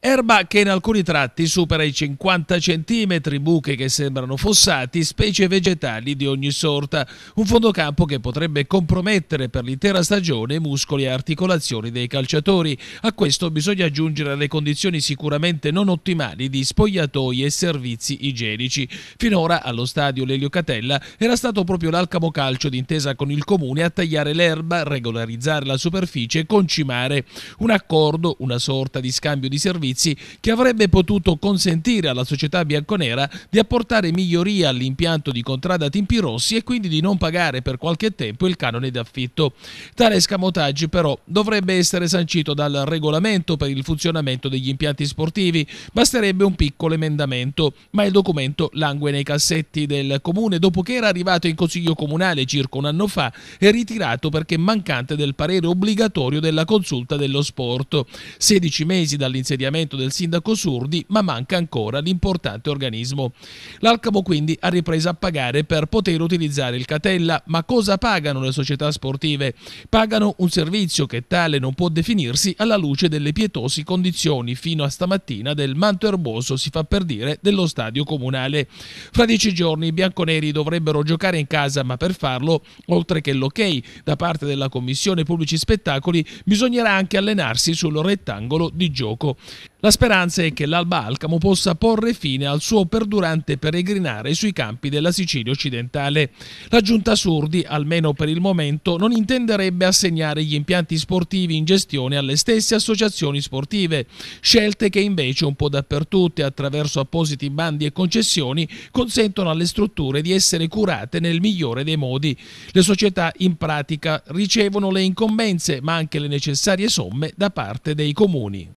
Erba che in alcuni tratti supera i 50 cm, buche che sembrano fossati, specie vegetali di ogni sorta, un fondocampo che potrebbe compromettere per l'intera stagione muscoli e articolazioni dei calciatori. A questo bisogna aggiungere le condizioni sicuramente non ottimali di spogliatoi e servizi igienici. Finora allo stadio Lelio Catella era stato proprio l'Alcamo Calcio d'intesa con il comune a tagliare l'erba, regolarizzare la superficie e concimare un accordo, una sorta di scambio di servizi servizi che avrebbe potuto consentire alla società bianconera di apportare migliorie all'impianto di Contrada Timpirossi e quindi di non pagare per qualche tempo il canone d'affitto. Tale scamotaggio però dovrebbe essere sancito dal regolamento per il funzionamento degli impianti sportivi, basterebbe un piccolo emendamento, ma il documento langue nei cassetti del comune dopo che era arrivato in consiglio comunale circa un anno fa e ritirato perché mancante del parere obbligatorio della consulta dello sport. 16 mesi dall'insediamento l'intervento del sindaco Surdi, ma manca ancora l'importante organismo. L'Alcamo quindi ha ripreso a pagare per poter utilizzare il Catella, ma cosa pagano le società sportive? Pagano un servizio che tale non può definirsi alla luce delle pietose condizioni fino a stamattina del manto erboso, si fa per dire, dello stadio comunale. Fra dieci giorni i bianconeri dovrebbero giocare in casa, ma per farlo, oltre che l'ok da parte della Commissione Pubblici Spettacoli, bisognerà anche allenarsi sul rettangolo di gioco. La speranza è che l'Alba Alcamo possa porre fine al suo perdurante peregrinare sui campi della Sicilia occidentale. La giunta Surdi, almeno per il momento, non intenderebbe assegnare gli impianti sportivi in gestione alle stesse associazioni sportive, scelte che invece un po' dappertutto attraverso appositi bandi e concessioni consentono alle strutture di essere curate nel migliore dei modi. Le società in pratica ricevono le incombenze ma anche le necessarie somme da parte dei comuni.